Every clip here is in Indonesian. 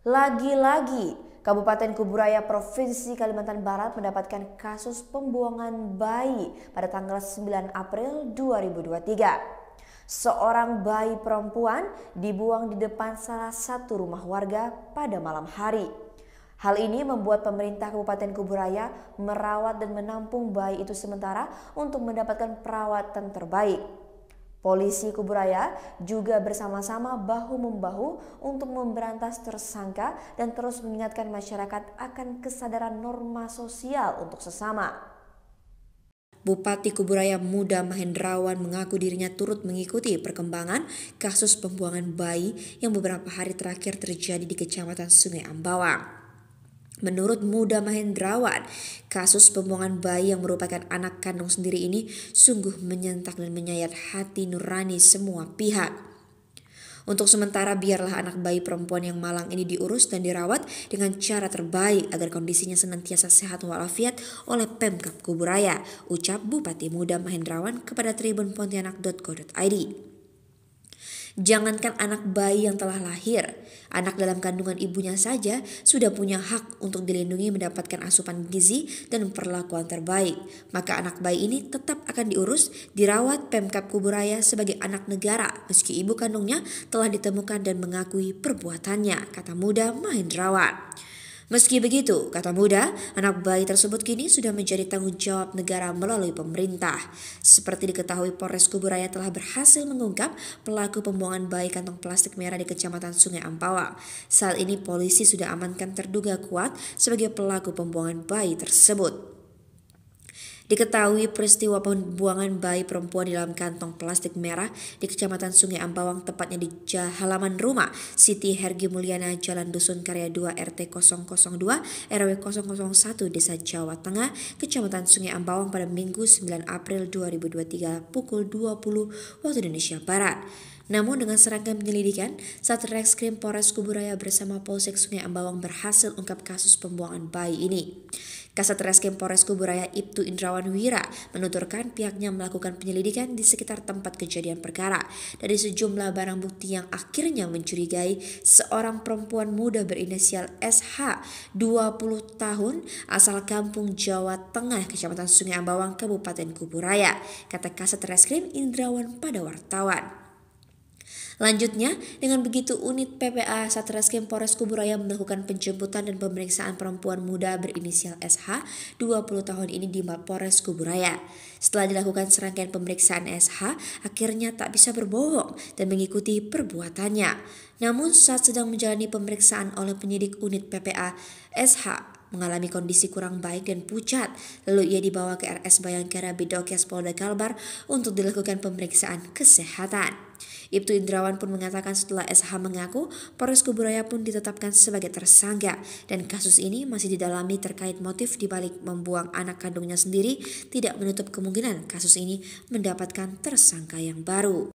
Lagi-lagi, Kabupaten Kuburaya, Provinsi Kalimantan Barat mendapatkan kasus pembuangan bayi pada tanggal 9 April 2023. Seorang bayi perempuan dibuang di depan salah satu rumah warga pada malam hari. Hal ini membuat pemerintah Kabupaten Kuburaya merawat dan menampung bayi itu sementara untuk mendapatkan perawatan terbaik. Polisi Kuburaya juga bersama-sama bahu-membahu untuk memberantas tersangka dan terus mengingatkan masyarakat akan kesadaran norma sosial untuk sesama. Bupati Kuburaya Muda Mahendrawan mengaku dirinya turut mengikuti perkembangan kasus pembuangan bayi yang beberapa hari terakhir terjadi di Kecamatan Sungai Ambawang. Menurut Muda Mahendrawan, kasus pembuangan bayi yang merupakan anak kandung sendiri ini sungguh menyentak dan menyayat hati nurani semua pihak. Untuk sementara biarlah anak bayi perempuan yang malang ini diurus dan dirawat dengan cara terbaik agar kondisinya senantiasa sehat walafiat oleh Pemkap Kuburaya, ucap Bupati Muda Mahendrawan kepada Tribun tribunpontianak.co.id. Jangankan anak bayi yang telah lahir, anak dalam kandungan ibunya saja sudah punya hak untuk dilindungi mendapatkan asupan gizi dan perlakuan terbaik. Maka anak bayi ini tetap akan diurus, dirawat Pemkap Kuburaya sebagai anak negara meski ibu kandungnya telah ditemukan dan mengakui perbuatannya, kata Muda Mahendrawan. Meski begitu, kata muda, anak bayi tersebut kini sudah menjadi tanggung jawab negara melalui pemerintah. Seperti diketahui Polres Kuburaya telah berhasil mengungkap pelaku pembuangan bayi kantong plastik merah di Kecamatan Sungai Ampawa. Saat ini polisi sudah amankan terduga kuat sebagai pelaku pembuangan bayi tersebut. Diketahui peristiwa pembuangan bayi perempuan di dalam kantong plastik merah di Kecamatan Sungai Ambawang, tepatnya di halaman rumah Siti Hergi Mulyana, Jalan Dusun Karya 2 RT 002, RW 001, Desa Jawa Tengah, Kecamatan Sungai Ambawang pada Minggu 9 April 2023 pukul 20 waktu Indonesia Barat. Namun dengan serangkaian penyelidikan, Satreskrim Polres Kuburaya bersama Polsek Sungai Ambawang berhasil ungkap kasus pembuangan bayi ini. Kasat Reskrim Polres Kuburaya Ibtu Indrawan Wira menuturkan pihaknya melakukan penyelidikan di sekitar tempat kejadian perkara dari sejumlah barang bukti yang akhirnya mencurigai seorang perempuan muda berinisial SH 20 tahun asal kampung Jawa Tengah Kecamatan Sungai Ambawang Kabupaten Kuburaya kata Kasat Reskrim Indrawan pada wartawan. Lanjutnya, dengan begitu unit PPA Satreskrim Polres Kuburaya melakukan penjemputan dan pemeriksaan perempuan muda berinisial SH 20 tahun ini di Mapores Kuburaya. Setelah dilakukan serangkaian pemeriksaan SH, akhirnya tak bisa berbohong dan mengikuti perbuatannya. Namun saat sedang menjalani pemeriksaan oleh penyidik unit PPA, SH mengalami kondisi kurang baik dan pucat. Lalu ia dibawa ke RS Bayangkara Bidokes Polda Kalbar untuk dilakukan pemeriksaan kesehatan. Ibtu Indrawan pun mengatakan setelah SH mengaku, Polres Kuburaya pun ditetapkan sebagai tersangka dan kasus ini masih didalami terkait motif dibalik membuang anak kandungnya sendiri tidak menutup kemungkinan kasus ini mendapatkan tersangka yang baru.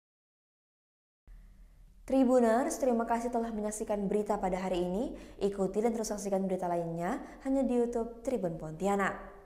Tribuners, terima kasih telah menyaksikan berita pada hari ini. Ikuti dan terus saksikan berita lainnya hanya di YouTube Tribun Pontianak.